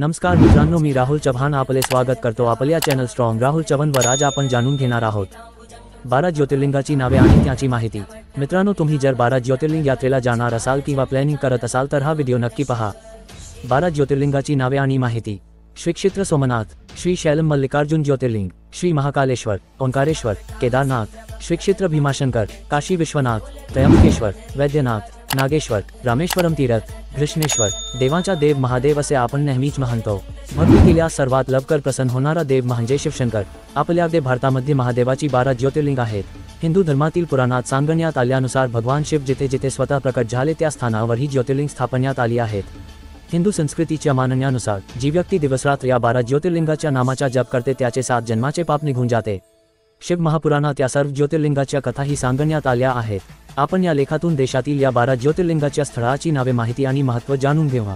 नमस्कार मित्रांनो मी राहुल चव्हाण आपले स्वागत करतो आपल्या चॅनल स्ट्रॉंग राहुल चव्हाण व राज आपण जाणून घेणार आहोत बारा ज्योतिर्लिंगाची नावे आणि त्याची माहिती मित्रांनो तुम्ही जर बारा ज्योतिर्लिंग यात्रेला जाणार असाल किंवा प्लॅनिंग करत असाल तर हा व्हिडिओ नक्की पहा बारा ज्योतिर्लिंगाची नावे आणि माहिती श्री क्षेत्र सोमनाथ श्री शैलम मल्लिकार्जुन ज्योतिर्लिंग श्री महाकालेश्वर ओंकारेश्वर केदारनाथ श्री क्षेत्र भीमाशंकर काशी विश्वनाथ त्रयंबकेश्वर वैद्यनाथ नागेश्वर रामेश्वरम तीरथ कृष्णेश्वर देवाचा देव महादेव असे आपण नेहमीच म्हणतो म्हणून किल्ल्यास सर्वात लवकर प्रसन्न होणारा देव म्हणजे शिवशंकर आपल्या दे भारतामध्ये महादेवाची बारा ज्योतिर्लिंग आहेत हिंदू धर्मातील पुराणात सांगण्यात आल्यानुसार भगवान शिव जिथे जिथे स्वतः प्रकट झाले त्या स्थानावर ही ज्योतिर्लिंग स्थापण्यात आली आहेत हिंदू संस्कृतीच्या मानण्यानुसार जी व्यक्ती दिवसरात्र या बारा ज्योतिर्लिंगाच्या नामाचा जप करते त्याचे सात जन्माचे पाप निघून जाते शिव महापुराणात या सर्व ज्योतिर्लिंगाच्या कथाही सांगण्यात आल्या आहेत अपन या लेखातून देशातील या बारा ज्योतिर्लिंगाच्या स्थळाची नावे माहिती आणि महत्त्व जाणून घेऊया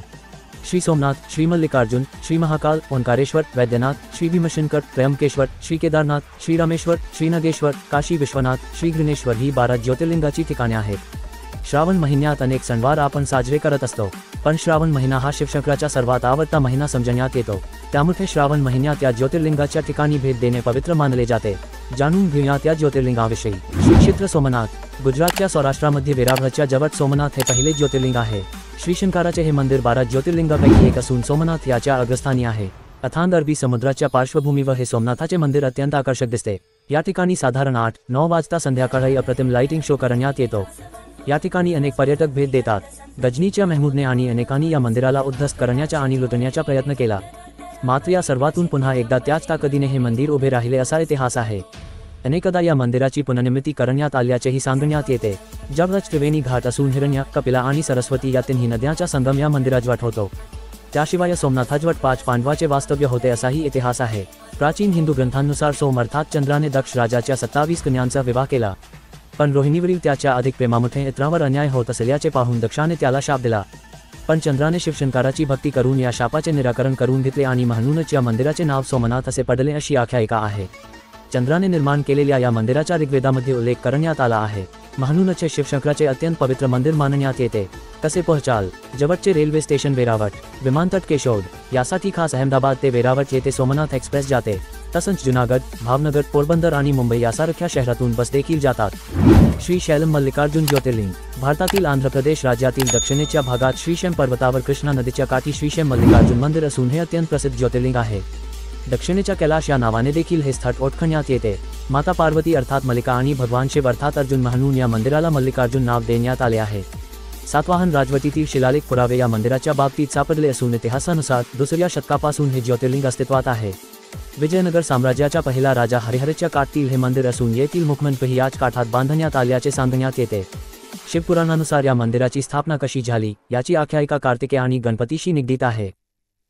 श्री सोमनाथ श्री मल्लिकार्जुन श्री महाकाल ओंकारेश्वर वैद्यनाथ श्री भीमशंकर त्र्यंबकेश्वर श्री केदारनाथ श्री रामेश्वर श्री नगेश्वर काशी विश्वनाथ श्री ग्रिनेश्वर ही बारा ज्योतिर्लिंगाची ठिकाणे आहेत श्रावण महिन्यात अनेक सणवार आपण साजरे करत असतो पण श्रावण महिना हा शिवशंकराचा सर्वात आवडता महिना समजण्यात येतो त्यामुळे श्रावण महिन्यात या ज्योतिर्लिंगाच्या ठिकाणी भेट देणे पवित्र मानले जाते जाणून घेऊयात ज्योतिर्लिंगा विषय श्री क्षेत्र सोमनाथ गुजरात या सौराष्ट्र मध्य वेराभरच्या जवळ सोमनाथ है पहले ज्योतिर्लिंग है श्री शंकराचे हे मंदिर बारह ज्योतिर्लिंगा पैकी एक असून सोमनाथ याच्या अग्रस्थानी आहे अथान अरबी समुद्राच्या पार्श्वभूमीवर हे सोमनाथाचे मंदिर अत्यंत आकर्षक दिसते या ठिकाणी साधारण आठ नौ वाजता संध्याकाळी अप्रतिम लाइटिंग शो करण्यात येतो या ठिकाणी अनेक पर्यटक भेट देतात गजनीच्या मेहमूदने आणि अनेकांनी या मंदिराला उद्ध्वस्त करण्याचा आणि लुटण्याचा प्रयत्न केला मात्र या सर्वातून पुन्हा एकदा त्याच ताकदीने हे मंदिर उभे राहिले असा इतिहास आहे अनेकदा या मंदिराची पुनर्निर्मिती करण्यात आल्याचेही सांगण्यात येते जगदच त्रिवेणी घाट असून हिरण्य कपिला आणि सरस्वती या तिन्ही नद्यांचा संगम या मंदिराजवट होतो त्याशिवाय सोमनाथाजवट पाच पांडवाचे वास्तव्य होते असाही इतिहास आहे प्राचीन हिंदू ग्रंथांनुसार सोम अर्थात चंद्राने दक्ष राजाच्या सत्तावीस कन्यांचा विवाह केला पण रोहिणीवरील त्याच्या अधिक प्रेमामुळे इतरांवर अन्याय होत असल्याचे पाहून दक्षाने त्याला शाप दिला पण चंद्राने शिवशंकाराची भक्ती करून या शापाचे निराकरण करून घेतले आणि म्हणूनच या मंदिराचे नाव सोमनाथ असे पडले अशी आख्यायिका आहे चंद्राने निर्माण केलेल्या या मंदिराच्या ऋग्वेदामध्ये उल्लेख करण्यात आला आहे म्हणूनच हे शिवशंकराचे अत्यंत पवित्र मंदिर मानण्यात येते कसे पहचाल जवळचे रेल्वे स्टेशन वेरावट विमानतट केशोद यासाठी खास अहमदाबाद ते वेरावट येथे सोमनाथ एक्सप्रेस जाते तसंच जुनागढ़ भावनगर पोरबंदर आणि मुंबई यासारख्या शहरातून बस देखील जातात श्री शैलम मल्लिकार्जुन ज्योतिर्लिंग भारतातील आंध्र प्रदेश राज्यातील दक्षिणेच्या भागात श्रीशैम पर्वतावर कृष्णा नदीच्या काठी श्रीशैम मल्लिकार्जुन मंदिर असून हे अत्यंत प्रसिद्ध ज्योतिर्लिंग आहे दक्षिणेच्या कैलाश या नावाने देखील हे स्थळ ओळखण्यात येते माता पार्वती अर्थात मल्लिका आणि भगवान शिव अर्थात अर्जुन म्हणून या मंदिराला मल्लिकार्जुन नाव देण्यात आले आहे सातवाहन राजवटीतील शिलालेख पुरावे या मंदिराच्या बाबतीत सापडले असून इतिहासानुसार दुसऱ्या शतकापासून हे ज्योतिर्लिंग अस्तित्वात आहे विजयनगर साम्राज्या पहला राजा हरिहर का मंदिर मुखमन येथील काठा याच काठात बांधण्यात आल्याचे शिवपुराणानुसार या मंदिराची स्थापना कशी झाली याची आख्यायिका कार्तिके आणि गणपतीशी निगडीत आहे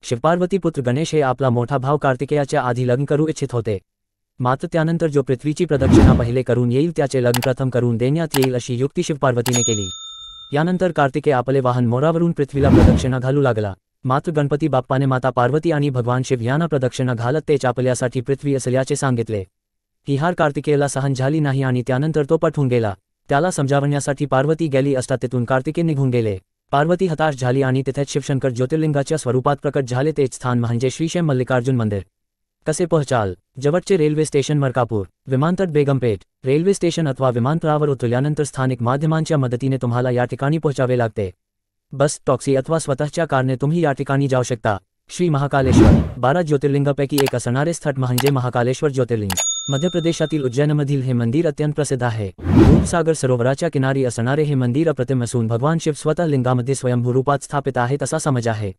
शिवपार्वती पुत्र गणेश हे आपला मोठा भाव कार्तिकेयाच्या आधी लग्न करू इच्छित होते मात्र त्यानंतर जो पृथ्वीची प्रदक्षिणा पहिले करून येईल त्याचे लग्न प्रथम करून देण्यात येईल अशी युक्ती शिवपार्वतीने केली यानंतर कार्तिके आपले वाहन मोरावरून पृथ्वीला प्रदक्षिणा घालू लागला मात्र गणपती बाप्पाने माता पार्वती आणि भगवान शिव यांना प्रदक्षिणा घालत ते चापल्यासाठी पृथ्वी असल्याचे सांगितले तिहार कार्तिकेला सहन झाली नाही आणि त्यानंतर तो पटून गेला त्याला समजावण्यासाठी पार्वती गेली असता तेथून कार्तिके निघून गेले पार्वती हताश झाली आणि तिथेच शिवशंकर ज्योतिर्लिंगाच्या स्वरूपात प्रकट झाले तेच स्थान म्हणजे श्रीशैम मल्लिकार्जुन मंदिर कसे पहचाल जवळचे रेल्वे स्टेशन मरकापूर विमानतट बेगमपेठ रेल्वे स्टेशन अथवा विमानतळावर उतरल्यानंतर स्थानिक माध्यमांच्या मदतीने तुम्हाला या ठिकाणी पोहोचावे लागते बस टॉक्सी अथवा स्वतःच्या कारने तुम्ही या ठिकाणी जाऊ शकता श्री महाकालेश्वर बारा ज्योतिर्लिंगापैकी एक असणारे स्थट म्हणजे महाकालेश्वर ज्योतिर्लिंग मध्य प्रदेशातील उज्जैनमधील हे मंदिर अत्यंत प्रसिद्ध आहे रूपसागर सरोवराच्या किनारी असणारे हे मंदिर अप्रतिम असून भगवान शिव स्वतः लिंगामध्ये स्वयंभू रूपात स्थापित है तसा समज आहे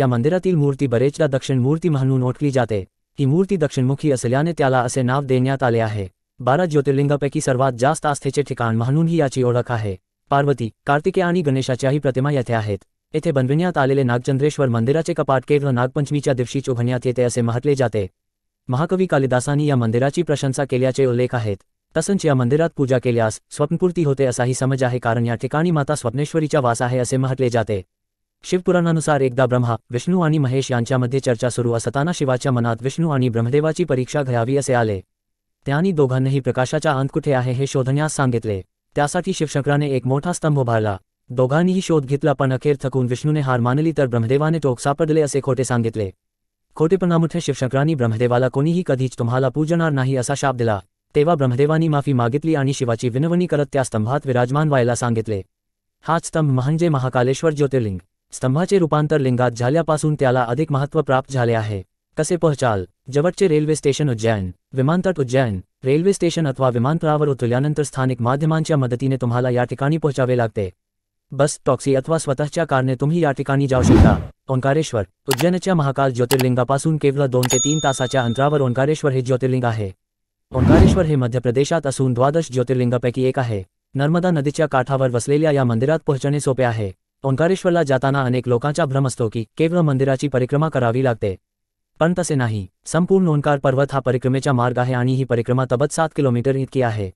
या मंदिरातील मूर्ती बरेचदा दक्षिण मूर्ती म्हणून ओळखली जाते ही मूर्ती दक्षिणमुखी असल्याने त्याला असे नाव देण्यात आले आहे बारा ज्योतिर्लिंगापैकी सर्वात जास्त आस्थेचे ठिकाण म्हणून ही याची ओळख आहे पार्वती कार्तिके आणि गणेशाच्याही प्रतिमा येथे आहेत येथे बनविण्यात आलेले नागचंद्रेश्वर मंदिराचे कपाट केवळ नागपंचमीच्या दिवशी चोघण्यात येते असे म्हटले जाते महाकवी कालिदासांनी या मंदिराची प्रशंसा केल्याचे उल्लेख आहेत तसंच या मंदिरात पूजा केल्यास स्वप्नपूर्ती होते असाही समज आहे कारण या ठिकाणी माता स्वप्नेश्वरीचा वास आहे असे म्हटले जाते शिवपुराणानुसार एकदा ब्रह्मा विष्णू आणि महेश यांच्यामध्ये चर्चा सुरू असताना शिवाच्या मनात विष्णू आणि ब्रह्मदेवाची परीक्षा घ्यावी असे आले त्यांनी दोघांनाही प्रकाशाचा अंत कुठे आहे हे शोधण्यास सांगितले त्यासाठी शिवशंकराने एक मोठा स्तंभ उभारला दोघांनीही शोध घेतला पण अखेर थकून विष्णूने हार मानली तर ब्रह्मदेवाने टोक सापडले असे खोटे सांगितले खोटेपणामुळे शिवशंकरांनी ब्रह्मदेवाला कोणीही कधीच तुम्हाला पूजणार नाही असा शाप दिला तेव्हा ब्रह्मदेवानी माफी मागितली आणि शिवाची विनवणी करत त्या स्तंभात विराजमान व्हायला सांगितले हा स्तंभ म्हणजे महाकालेश्वर ज्योतिर्लिंग स्तंभाचे रूपांतर लिंगात झाल्यापासून त्याला अधिक महत्व प्राप्त झाले आहे कसे पहचाल जवळचे रेल्वे स्टेशन उज्जैन विमानतट उज्जैन रेलवे स्टेशन अथवा विमानतळावर उतरल्यानंतर स्थानिक माध्यमांच्या मदतीने तुम्हाला या ठिकाणी पोहोचावे लागते बस टॉक्सी अथवा स्वतःच्या कारने तुम्ही या ठिकाणी जाऊ शकता ओंकारेश्वर उज्जैनच्या महाकाल ज्योतिर्लिंगापासून केवळ दोन ते तीन तासाच्या अंतरावर ओंकारेश्वर हे ज्योतिर्लिंग आहे ओंकारेश्वर हे मध्य प्रदेशात असून द्वादश ज्योतिर्लिंगापैकी एक आहे नर्मदा नदीच्या काठावर वसलेल्या या मंदिरात पोहोचणे सोपे आहे ओंकारेश्वरला जाताना अनेक लोकांचा भ्रम असतो की केवळ मंदिराची परिक्रमा करावी लागते पण तसे नाही संपूर्ण ओंकार पर्वत हा परिक्रमेचा मार्ग आहे आणि ही परिक्रमा तबत सात किलोमीटर इतकी आहे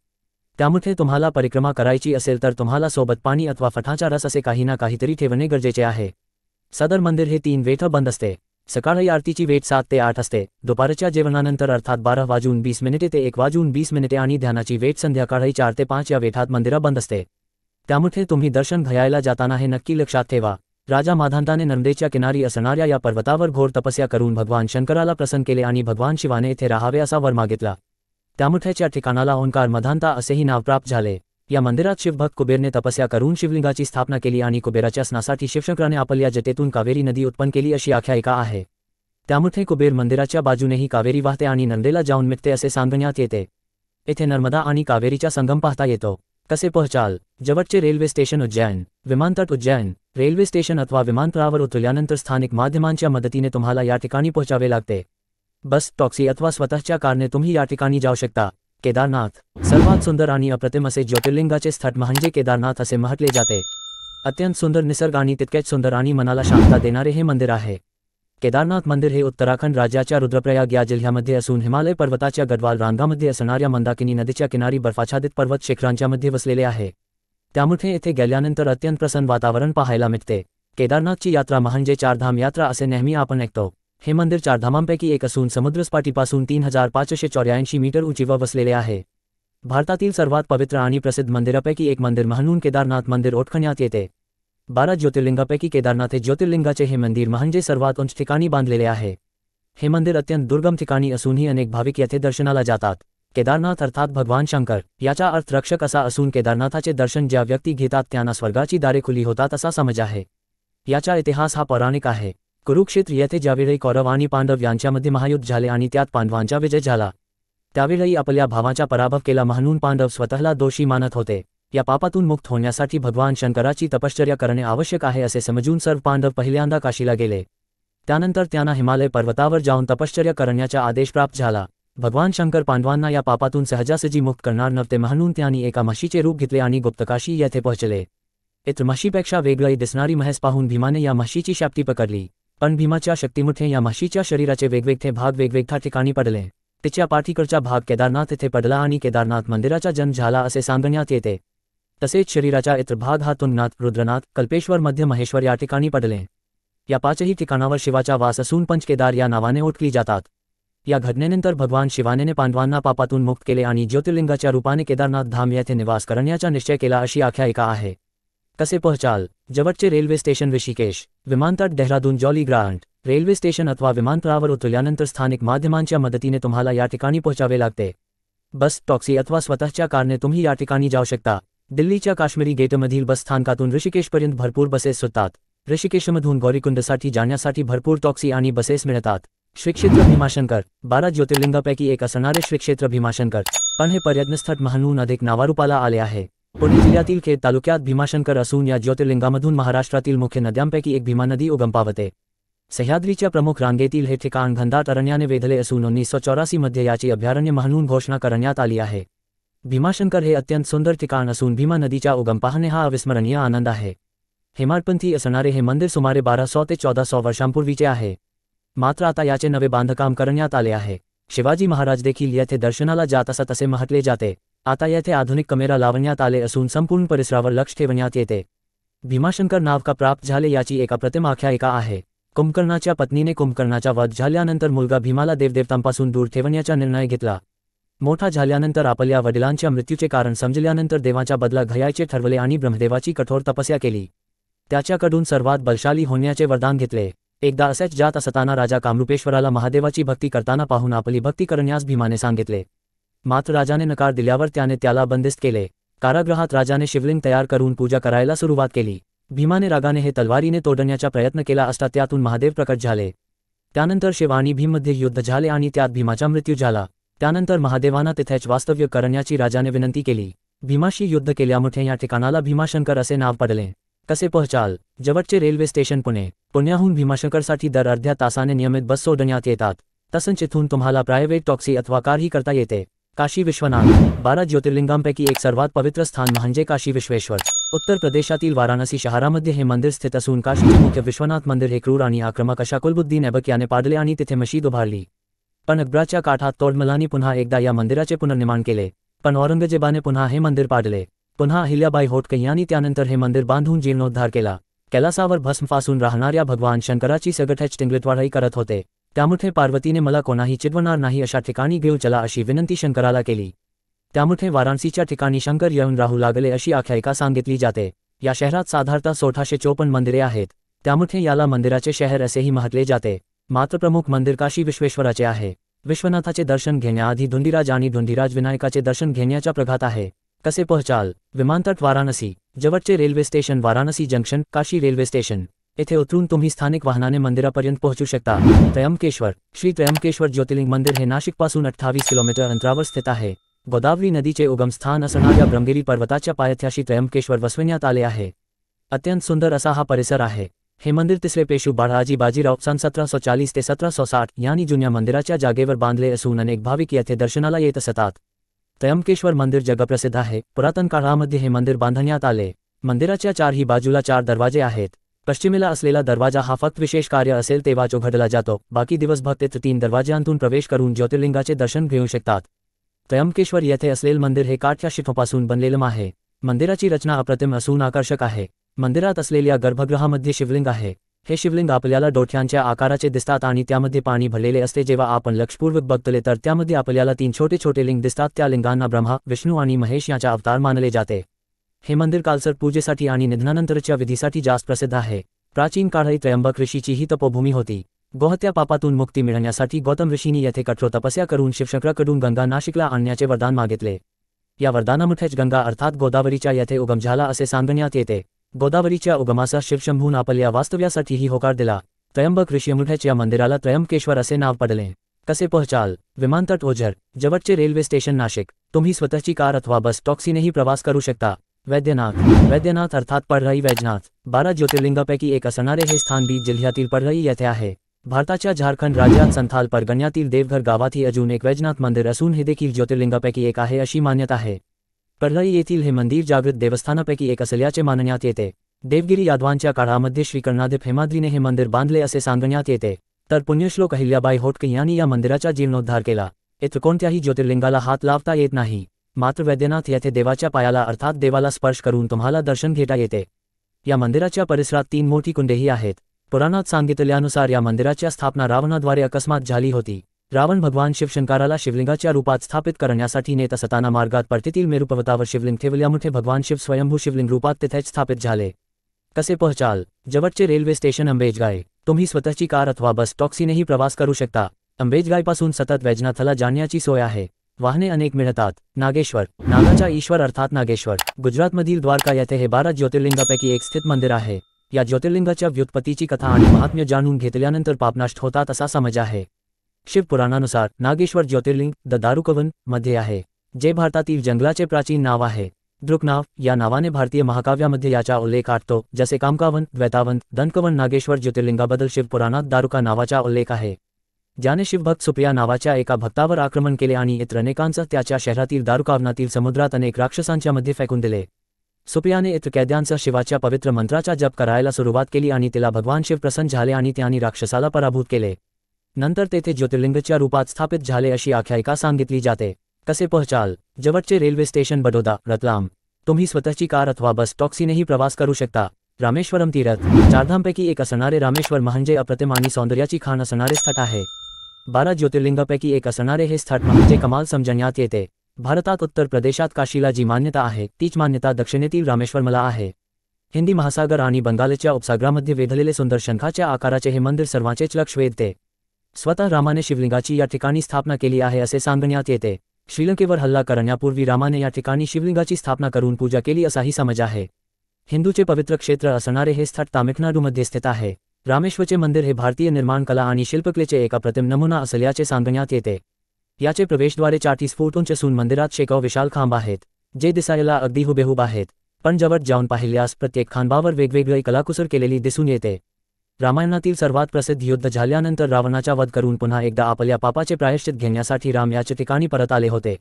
त्यामुळे तुम्हाला परिक्रमा करायची असेल तर तुम्हाला सोबत पाणी अथवा फटाचा रस असे काही ना काहीतरी ठेवणे गरजेचे आहे सदर मंदिर हे तीन वेठ बंद असते सकाळी आरतीची वेट सात ते आठ असते दुपारच्या जेवणानंतर अर्थात बारा वाजून वीस मिनिटे ते एक वाजून वीस मिनिटे आणि ध्यानाची वेट संध्याकाळी चार ते पाच या वेठात मंदिर बंद असते त्यामुळे तुम्ही दर्शन घ्यायला जाताना हे नक्की लक्षात ठेवा राजा माधांताने नर्मदेच्या किनारी असणाऱ्या या पर्वतावर घोर तपस्या करून भगवान शंकराला प्रसन्न केले आणि भगवान शिवाने येथे राहावे असा वर मागितला त्यामुठ्याच्या ठिकाणाला ओंकार मधांता असेही नाव प्राप्त झाले या मंदिरात शिवभक्त कुबेरने तपस्या करून शिवलिंगाची स्थापना केली आणि कुबेराच्या स्नासाठी शिवशंकराने आपल्या जतेतून कावेरी नदी उत्पन्न केली अशी आख्यायिका आहे त्यामुळे कुबेर मंदिराच्या बाजूनेही कावेरी वाहते आणि नंदेला जाऊन मिटते असे सांगण्यात येते येथे नर्मदा आणि कावेरीचा संगम पाहता येतो कसे पहचाल જવટચે रेलवे स्टेशन उज्जैन विमानतट उज्जैन रेलवे स्टेशन अथवा विमानतळावर उतरल्यानंतर स्थानिक माध्यमांच्या मदतीने तुम्हाला या ठिकाणी पोहोचावे लागते बस टॉक्सी अथवा स्वतःच्या कारने तुम्ही या ठिकाणी जाऊ शकता केदारनाथ सर्वात सुंदर आणि अप्रतिम असे ज्योतिर्लिंगाचे स्थट म्हणजे केदारनाथ असे म्हटले जाते अत्यंत सुंदर निसर्ग आणि तितकेच सुंदर आणि मनाला शांतता देणारे हे मंदिर आहे केदारनाथ मंदिर हे उत्तराखंड राज्याच्या रुद्रप्रयाग या जिल्ह्यामध्ये असून हिमालय पर्वताच्या गडवाल रांगामध्ये असणाऱ्या मंदाकिनी नदीच्या किनारी बर्फाच्छादित पर्वत शिखरांच्या मध्ये वसलेले आहे त्यामुळे येथे गेल्यानंतर अत्यंत प्रसन्न वातावरण पाहायला मिळते केदारनाथची यात्रा म्हणजे चारधाम यात्रा असे नेहमी आपण ऐकतो हे मंदिर चारधामांपैकी एक असून समुद्रसपाटीपासून तीन हजार पाचशे चौऱ्याऐंशी मीटर उंचीवर वसलेले आहे भारतातील सर्वात पवित्र आणि प्रसिद्ध मंदिरापैकी एक मंदिर म्हणून केदारनाथ मंदिर ओळखण्यात येते बारा ज्योतिर्लिंगापैकी केदारनाथ हे ज्योतिर्लिंगाचे हे मंदिर म्हणजे सर्वात उंच ठिकाणी बांधलेले आहे हे मंदिर अत्यंत दुर्गम ठिकाणी असूनही अनेक भाविक येथे दर्शनाला जातात केदारनाथ अर्थात भगवान शंकर याचा अर्थ रक्षक असा असून केदारनाथाचे दर्शन ज्या व्यक्ती घेतात त्यांना स्वर्गाची दारे खुली होतात असा समज आहे याचा इतिहास हा पौराणिक आहे कुरुक्षेत्र येथे ज्यावेळी कौरव आणि पांडव यांच्यामध्ये महायुद्ध झाले आणि त्यात पांडवांचा विजय झाला त्यावेळी आपल्या भावाचा पराभव केला म्हणून पांडव स्वतःला दोषी मानत होते या पापातून मुक्त होण्यासाठी भगवान शंकराची तपश्चर्या करणे आवश्यक आहे असे समजून सर्व पांडव पहिल्यांदा काशीला गेले त्यानंतर त्यांना हिमालय पर्वतावर जाऊन तपश्चर्या करण्याचा आदेश प्राप्त झाला भगवान शंकर पांडवांना या पापातून सहजासहजी मुक्त करणार नव्हते म्हणून त्यांनी एका म्हशीचे रूप घेतले आणि गुप्तकाशी येथे पोहोचले इतर म्हशीपेक्षा वेगळी दिसणारी महस पाहून भीमाने या म्हशीची शाप्ती पकडली पण भीमाच्या शक्तिमुठे या म्हशीच्या शरीराचे वेगवेगळे भाग वेगवेगळ्या ठिकाणी पडले तिच्या पाठीकडचा भाग केदारनाथ येथे पडला आणि केदारनाथ मंदिराचा जन्म झाला असे सांगण्यात येते तसेच शरीराच्या इतर भाग हा तुंगनाथ रुद्रनाथ कल्पेश्वर मध्य महेश्वर या ठिकाणी पडले या पाचही ठिकाणावर शिवाचा वास असून पंचकेदार या नावाने ओळखली जातात या घटनेनंतर भगवान शिवानेने पांडवांना पापातून मुक्त केले आणि ज्योतिर्लिंगाच्या रूपाने केदारनाथ धाम येथे निवास करण्याचा निश्चय केला अशी आख्यायिका आहे कसे पहचाल जवळचे रेल्वे स्टेशन ऋषिकेश विमानतळ Dehradun Jolly Grant railway station अथवा विमानतळावर उतरल्यानंतर स्थानिक माध्यमांच्या मदतीने तुम्हाला या ठिकाणी पोहोचावे लागते बस टॉक्सी अथवा स्वतःच्या कारने तुम्ही या ठिकाणी जाऊ शकता दिल्ली दिल्लीच्या काश्मीरी गेटमधील बस ऋषिकेश ऋषिकेशपर्यंत भरपूर बसेस सुटतात ऋषिकेशमधून गौरीकुंडसाठी जाण्यासाठी भरपूर टॉक्सी आणि बसेस मिळतात श्रीक्षेत्र भीमाशंकर बारा ज्योतिर्लिंगापैकी एक असणारे श्रीक्षेत्र भीमाशंकर पण हे पर्यटनस्थळ म्हणून अधिक नावारूपाला आले आहे पुणे जिल्ह्यातील खेड तालुक्यात भीमाशंकर असून या ज्योतिर्लिंगामधून महाराष्ट्रातील मुख्य नद्यांपैकी एक भीमा नदी उगम पावते सह्याद्रीच्या प्रमुख रांगेतील हे ठिकाण घनदाट अरण्याने वेधले असून उन्नीस सौ चौरासीमध्ये याची अभयारण्य म्हणून घोषणा करण्यात आली आहे भीमाशंकर हे अत्यंत सुंदर ठिकाण असून भीमा नदीचा उगम पाहणे हा अविस्मरणीय आनंद आहे हेमाडपंथी असणारे हे मंदिर सुमारे बारा सौ ते चौदा सौ वर्षांपूर्वीचे आहे मात्र आता याचे नवे बांधकाम करण्यात आले आहे शिवाजी महाराज देखील येथे दर्शनाला जात असत असे म्हटले जाते आता येथे आधुनिक कमेरा लावण्यात आले असून संपूर्ण परिसरावर लक्ष ठेवण्यात येते भीमाशंकर नाव का प्राप्त झाले याची एक अप्रतिम आख्यायिका आहे कुंभकर्णाच्या पत्नीने कुंभकर्णाचा वध झाल्यानंतर मुलगा भीमाला देवदेवतांपासून दूर ठेवण्याचा निर्णय घेतला मोठा झाल्यानंतर आपल्या वडिलांच्या मृत्यूचे कारण समजल्यानंतर देवाच्या बदला घ्यायचे ठरवले आणि ब्रह्मदेवाची कठोर तपस्या केली त्याच्याकडून सर्वात बलशाली होण्याचे वरदान घेतले एकदा असेच जात असताना राजा कामरूपेश्वराला महादेवाची भक्ती करताना पाहून आपली भक्ती करण्यास भीमाने सांगितले मात्र राजाने नकार दिल्यावर त्याने त्याला बंदिस्त केले कारागृहात राजाने शिवलिंग तयार करून पूजा करायला सुरुवात केली भीमाने रागाने हे तलवारीने तोडण्याचा प्रयत्न केला असता त्यातून महादेव प्रकट झाले त्यानंतर शिव आणि भीममध्ये युद्ध झाले आणि त्यात भीमाचा मृत्यू झाला त्यानंतर महादेवाना तिथेच वास्तव्य करण्याची राजाने विनंती केली भीमाशी युद्ध केल्यामुळे या ठिकाणाला भीमाशंकर असे नाव पडले कसे पहचाल जवळचे रेल्वे स्टेशन पुणे पुण्याहून भीमाशंकरसाठी दर अर्ध्या तासाने नियमित बस सोडण्यात येतात तसंच इथून तुम्हाला प्रायव्हेट टॉक्सी अथवा कारही करता येते काशी विश्वनाथ बारा ज्योतिर्लिंगांपैकी एक सर्वात पवित्र स्थान म्हणजे काशी विश्वेश्वर उत्तर प्रदेशातील वाराणसी शहरामध्ये हे मंदिर स्थित असून काशीचे मुख्य विश्वनाथ मंदिर हे क्रूर आणि आक्रमक अशा कुलबुद्धी ऐबक याने पाडले आणि तिथे मशीद उभारली पण अकबराच्या काठात तोडमलांनी पुन्हा एकदा या मंदिराचे पुनर्निर्माण केले पण औरंगजेबाने पुन्हा हे मंदिर पाडले पुन्हा अहिल्याबाई होटके त्यानंतर हे मंदिर बांधून जीर्णोद्धार केला कैलासावर भस्म राहणाऱ्या भगवान शंकराची सगळ्याच टिंगलितवाढही करत होते त्यामुळे पार्वतीने मला कोणाही चिडवणार नाही अशा ठिकाणी घेऊ चला अशी विनंती शंकराला केली त्यामुळे वाराणसीच्या ठिकाणी शंकर येऊन राहू लागले अशी आख्यायिका सांगितली जाते या शहरात साधारणतः सोळाशे चोपन्न मंदिरे आहेत त्यामुळे याला मंदिराचे शहर असेही म्हटले जाते मात्र प्रमुख मंदिर काशी विश्वेश्वराचे आहे विश्वनाथाचे दर्शन घेण्याआधी धुंडीराज आणि धुंडीराज विनायकाचे दर्शन घेण्याचा प्रघात आहे कसे पहचाल विमानतट वाराणसी जवळचे railway station Varanasi junction Kashi railway station येथे उतरून तुम्ही स्थानिक वाहनाने मंदिरापर्यंत पोहोचू शकता त्र्यंबकेश्वर श्री त्र्यंबकेश्वर ज्योतिर्लिंग मंदिर हे नाशिकपासून अठ्ठावीस किलोमीटर अंतरावर स्थित आहे गोदावरी नदीचे उगमस्थान असणाऱ्या ब्रह्मगिरी पर्वताच्या पायथ्याशी त्र्यंबकेश्वर वसविण्यात आले आहे अत्यंत सुंदर असा हा परिसर आहे हे तिसरे पेशू बाळाजी बाजीराव सन सत्रह सौ चालीस ते सत्रह सौ साठ यानी जुनिया मंदिराच्या जागेवर बांधले असून अनेक भाविक थे दर्शनाला ये तसतात तयमकेश्वर मंदिर जगप्रसिद्ध है पुरातन काळामध्ये हे मंदिर बांधण्यात आले मंदिराच्या ही बाजूला चार दरवाजे आहेत पश्चिमेला असलेला दरवाजा हा फक्त विशेष कार्य असेल तेव्हाच उघडला जातो बाकी दिवसभर तेथे तीन दरवाजांतून प्रवेश करून ज्योतिर्लिंगाचे दर्शन घेऊ शकतात तयमकेश्वर येथे असलेले मंदिर हे काठच्या शिखोपासून बनलेलं आहे मंदिराची रचना अप्रतिम असून आकर्षक आहे मंदिरात असलेल्या गर्भगृहामध्ये शिवलिंग आहे हे शिवलिंग आपल्याला डोठ्यांच्या आकाराचे दिसतात आणि त्यामध्ये पाणी भरलेले असते जेव्हा आपण लक्षपूर्वक बघतले तर त्यामध्ये आपल्याला तीन छोटे छोटे लिंग दिसतात त्या लिंगांना ब्रह्मा विष्णू आणि महेश यांच्या अवतार मानले जाते हे मंदिर कालसर पूजेसाठी आणि निधनानंतरच्या विधीसाठी जास्त प्रसिद्ध आहे प्राचीन काळात त्र्यंबक ऋषीची ही तपोभूमी होती गोहत्या पापातून मुक्ती मिळण्यासाठी गौतम ऋषींनी येथे कठोर तपस्या करून शिवशंकराकडून गंगा नाशिकला आणण्याचे वरदान मागितले या वरदानामुठेच गंगा अर्थात गोदावरीच्या येथे उगम झाला असे सांगण्यात येते गोदावरीच्या उगमाचा शिवशंभू नापल या वास्तव्यासाठीही होकार दिला त्र्यंबक ऋषीमुठ्याच्या मंदिराला त्र्यंबकेश्वर असे नाव पडले कसे पहचाल विमानतट ओझर जवळचे रेल्वे स्टेशन नाशिक तुम्ही स्वतःची कार अथवा बस टॉक्सीनेही प्रवास करू शकता वैद्यनाथ वैद्यनाथ अर्थात पढराई वैजनाथ बारा ज्योतिर्लिंगापैकी एक असणारे हे स्थान बीड जिल्ह्यातील पढराई येथे आहे भारताच्या झारखंड राज्यात संथाल परगण्यातील देवघर गावातही अजून एक वैजनाथ मंदिर असून हे देखील ज्योतिर्लिंगापैकी एक आहे अशी मान्यता आहे कढळी येथील हे मंदिर जागृत देवस्थानापैकी एक असल्याचे मानण्यात येते देवगिरी यादवांच्या काळामध्ये श्री हेमाद्रीने हे मंदिर बांधले असे सांगण्यात येते तर पुण्यश्लोक अहिल्याबाई होटके यांनी या मंदिराचा जीवनोद्धार केला येथे कोणत्याही ज्योतिर्लिंगाला हात लावता येत नाही मात्र वैद्यनाथ येथे देवाच्या पायाला अर्थात देवाला स्पर्श करून तुम्हाला दर्शन घेता येते या मंदिराच्या परिसरात तीन मोठी कुंडेही आहेत पुराणात सांगितल्यानुसार या मंदिराच्या स्थापना रावणाद्वारे अकस्मात झाली होती रावण भगवान शिव शंकराला शिवलिंगाच्या रूपात स्थापित करण्यासाठी नेता सताना मार्गात पडतेतील मेरुपर्वतावर शिवलिंग ठेवल्यामुळे भगवान शिव स्वयंभू शिवलिंग रूपात तेथेच स्थापित झाले कसे पहचाल जवळचे रेल्वे स्टेशन अंबेजगाय तुम्ही स्वतःची कार अथवा बस टॉक्सीनेही प्रवास करू शकता अंबेजगायपासून सतत वैजनाथला जाण्याची सोय आहे वाहने अनेक मिळतात नागेश्वर नागाचा ईश्वर अर्थात नागेश्वर गुजरातमधील द्वारका येथे हे बारा ज्योतिर्लिंगापैकी एक स्थित मंदिर आहे या ज्योतिर्लिंगाच्या व्युत्पत्तीची कथा आणि महात्म्य जाणून घेतल्यानंतर पापनाष्ट होतात असा समज आहे शिव पुराणानुसार नागेश्वर ज्योतिर्लिंग द दारुकवन मध्ये आहे जे भारतातील जंगलाचे प्राचीन नाव आहे दृकनाव या नावाने भारतीय महाकाव्यामध्ये याचा उल्लेख आठतो जसे कामकावन द्वैतावन दनकवन नागेश्वर ज्योतिर्लिंगाबद्दल शिवपुराणात दारुका नावाचा उल्लेख आहे ज्याने शिवभक्त सुप्रिया नावाच्या एका भक्तावर आक्रमण केले आणि अनेकांचा त्याच्या शहरातील दारुकावनातील समुद्रात अनेक राक्षसांच्या मध्ये फेकून दिले सुप्रियाने कैद्यांचा शिवाच्या पवित्र मंत्राचा जप करायला सुरुवात केली आणि तिला भगवान शिव प्रसन्न झाले आणि त्यांनी राक्षसाला पराभूत केले नंतर तेथे ज्योतिर्लिंगच्या रूपात स्थापित झाले अशी आख्यायिका सांगितली जाते कसे पहचाल जवळचे रेल्वे स्टेशन बडोदा रतलाम तुम्ही स्वतःची कार अथवा बस टॉक्सीनेही प्रवास करू शकता रामेश्वरम तीरथ चारधामपैकी एक असणारे रामेश्वर म्हणजे अप्रतिम आणि सौंदर्याची खाण असणारे स्थळ आहे बारा ज्योतिर्लिंगापैकी एक असणारे हे स्थट म्हणजे कमाल समजण्यात येते भारतात उत्तर प्रदेशात काशीला जी मान्यता आहे तीच मान्यता दक्षिणेतील रामेश्वरमला आहे हिंदी महासागर आणि बंगालच्या उपसागरामध्ये वेधलेले सुंदर शंखाच्या आकाराचे हे मंदिर सर्वांचेच लक्ष वेधते स्वतः ने शिवलिंगाची या ठिकाणी स्थापना के आहे असे सांगण्यात येते श्रीलंकेवर हल्ला करण्यापूर्वी रामाने या ठिकाणी शिवलिंगाची स्थापना करून पूजा केली असाही समज आहे हिंदूचे पवित्र क्षेत्र असणारे हे स्थळ तामिळनाडूमध्ये स्थित आहे रामेश्वरचे मंदिर हे भारतीय निर्माण कला आणि शिल्पकलेचे एक अप्रतिम नमुना असल्याचे सांगण्यात येते याचे प्रवेशद्वारे चाटी स्फोटूंचे सून मंदिरात शेकाव विशाल खांब आहेत जे दिसायला अगदी हुबेहूब आहेत पण जवळ जाऊन पाहिल्यास प्रत्येक खांबावर वेगवेगळी कलाकुसर केलेली दिसून येते रामायणातील सर्वात प्रसिद्ध युद्ध झाल्यानंतर रावणाचा वध करून पुन्हा एकदा आपल्या पापाचे प्रायश्चित घेण्यासाठी राम याचे ठिकाणी परत आले होते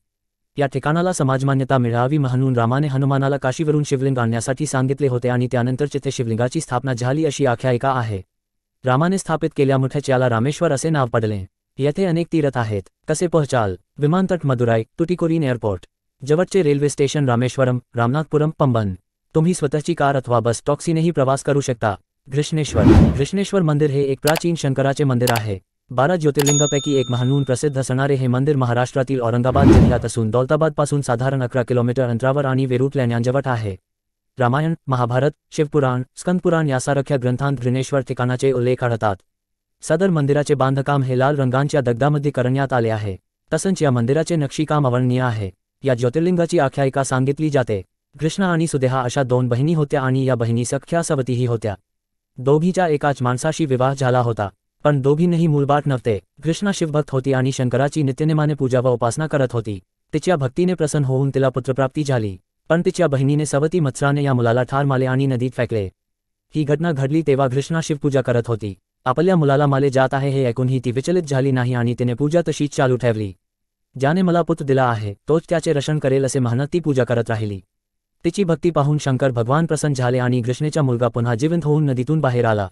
या ठिकाणाला समाजमान्यता मिळावी म्हणून रामाने हनुमानाला काशीवरून शिवलिंग आणण्यासाठी सांगितले होते आणि त्यानंतर चिथे शिवलिंगाची स्थापना झाली अशी आख्यायिका आहे रामाने स्थापित केल्या मुठ्याच्याला रामेश्वर असे नाव पडले येथे अनेक तीरथ आहेत कसे पहचाल विमानतट मदुराई तुटीकोरीन एअरपोर्ट जवळचे रेल्वे स्टेशन रामेश्वरम रामनाथपुरम पंबन तुम्ही स्वतःची कार अथवा बस टॉक्सीनेही प्रवास करू शकता घृष्णेश्वर घृष्णेश्वर मंदिर हे एक प्राचीन शंकराचे मंदिर आहे बारा ज्योतिर्लिंगापैकी एक महानून प्रसिद्ध असणारे हे मंदिर महाराष्ट्रातील औरंगाबाद जिल्ह्यात असून पास साधारण अकरा किलोमीटर अंतरावर आणि वेरूट लेण्यांजवळ आहे रामायण महाभारत शिवपुराण स्कंदपुराण यासारख्या ग्रंथांत घृणेश्वर ठिकाणाचे उल्लेख आढळतात सदर मंदिराचे बांधकाम हे लाल रंगांच्या दगडामध्ये करण्यात आले आहे तसंच या मंदिराचे नक्षीकाम अवर्णनीय आहे या ज्योतिर्लिंगाची आख्यायिका सांगितली जाते कृष्णा आणि सुदेहा अशा दोन बहिणी होत्या आणि या बहिणी सख्या सवतीही होत्या दोघीच्या एकाच माणसाशी विवाह झाला होता पण दोघींनीही मूलबाट नव्हते कृष्णा शिवभक्त होती आणि शंकराची नित्यनेमाने पूजा व उपासना करत होती तिच्या भक्तीने प्रसन्न होऊन तिला पुत्रप्राप्ती झाली पण तिच्या बहिणीने सवती मत्सराने या मुलाला ठार माले आणि नदीत फेकले ही घटना घडली तेव्हा कृष्णा शिवपूजा करत होती आपल्या मुलाला माले जात आहे हे ऐकूनही ती विचलित झाली नाही आणि तिने पूजा तशीच चालू ठेवली ज्याने मला पुत दिला आहे तोच त्याचे रक्षण करेल असे म्हणत ती पूजा करत राहिली तिची भक्ती पाहून शंकर भगवान प्रसन्न झाले आणि कृष्णेचा मुलगा पुन्हा जिवंत होऊन नदीतून बाहेर आला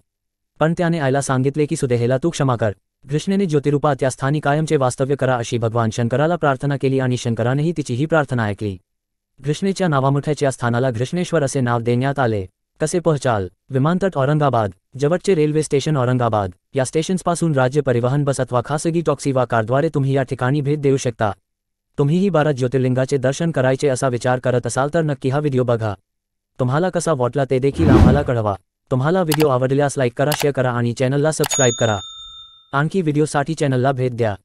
पण त्याने आयला सांगितले की सुदेहेला तू क्षमा कर कृष्णेने ज्योतिरूपात त्या स्थानी कायमचे वास्तव्य करा अशी भगवान शंकराला प्रार्थना केली आणि शंकरानेही तिचीही प्रार्थना ऐकली कृष्णेच्या नावामुठ्याच्या स्थानाला घृष्णेश्वर असे नाव देण्यात आले कसे पहचाल विमानतट औरंगाबाद जवळचे रेल्वे स्टेशन औरंगाबाद या स्टेशन्सपासून राज्य परिवहन बस अथवा खासगी टॉक्सी वा कारद्वारे तुम्ही या ठिकाणी भेट देऊ शकता तुम्ही ही बारा ज्योतिर्लिंगाचे दर्शन करायचे असा विचार करत असाल तर नक्की हा व्हिडिओ बघा तुम्हाला कसा वाटला ते देखील आम्हाला कळवा तुम्हाला व्हिडिओ आवडल्यास लाईक करा शेअर करा आणि चॅनलला सबस्क्राईब करा आणखी व्हिडिओसाठी चॅनलला भेट द्या